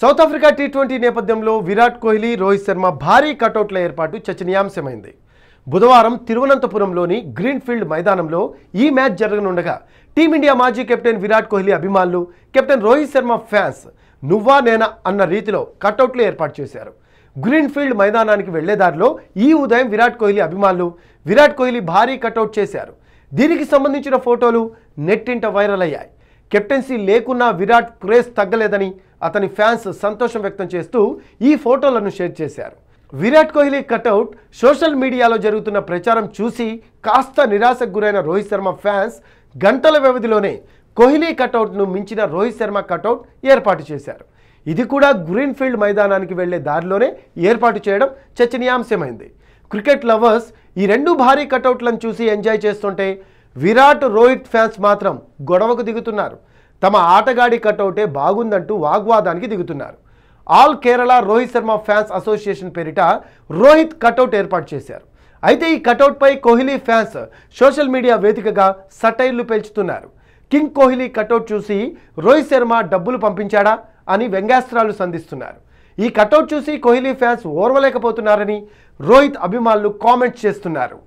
south Africa T twenty నేపథ్యంలో విరాట్ కోహ్లీ రోహిత్ శర్మ భారీ కటౌట్ల ఏర్పాటు చర్చనీయాంశమైంది బుధవారం తిరువనంతపురంలోని గ్రీన్ఫీల్డ్ మైదానంలో ఈ మ్యాచ్ జరగనుండగా టీమిండియా మాజీ కెప్టెన్ విరాట్ కోహ్లీ అభిమానులు కెప్టెన్ రోహిత్ శర్మ ఫ్యాన్స్ నువ్వా నేనా అన్న రీతిలో కటౌట్లు ఏర్పాటు చేశారు గ్రీన్ఫీల్డ్ మైదానానికి వెళ్లేదారిలో ఈ ఉదయం విరాట్ కోహ్లీ అభిమానులు విరాట్ కోహ్లీ భారీ కటౌట్ చేశారు దీనికి సంబంధించిన ఫోటోలు నెట్టింట వైరల్ అయ్యాయి కెప్టెన్సీ లేకున్నా విరాట్ క్రేజ్ తగ్గలేదని అతని ఫ్యాన్స్ సంతోషం వ్యక్తం చేస్తూ ఈ ఫోటోలను షేర్ చేశారు విరాట్ కోహ్లీ కటౌట్ సోషల్ మీడియాలో జరుగుతున్న ప్రచారం చూసి కాస్త నిరాశకు గురైన రోహిత్ శర్మ ఫ్యాన్స్ గంటల వ్యవధిలోనే కోహ్లీ కటౌట్ను మించిన రోహిత్ శర్మ కటౌట్ ఏర్పాటు చేశారు ఇది కూడా గ్రీన్ఫీల్డ్ మైదానానికి వెళ్లే దారిలోనే ఏర్పాటు చేయడం చర్చనీయాంశమైంది క్రికెట్ లవర్స్ ఈ రెండు భారీ కటౌట్లను చూసి ఎంజాయ్ చేస్తుంటే విరాట్ రోహిత్ ఫ్యాన్స్ మాత్రం గొడవకు దిగుతున్నారు తమ ఆటగాడి కట్అవుటే బాగుందంటూ వాగ్వాదానికి దిగుతున్నారు all Kerala Rohit Sharma fans association పేరిట రోహిత్ కట్అవుట్ ఏర్పాటు చేశారు అయితే ఈ కట్అవుట్పై కోహ్లీ ఫ్యాన్స్ సోషల్ మీడియా వేదికగా సటైర్లు పెంచుతున్నారు కింగ్ కోహ్లీ కటౌట్ చూసి రోహిత్ శర్మ డబ్బులు పంపించాడా అని వ్యంగ్యాస్త్రాలు సంధిస్తున్నారు ఈ కటౌట్ చూసి కోహ్లీ ఫ్యాన్స్ ఓర్వలేకపోతున్నారని రోహిత్ అభిమానులు కామెంట్స్ చేస్తున్నారు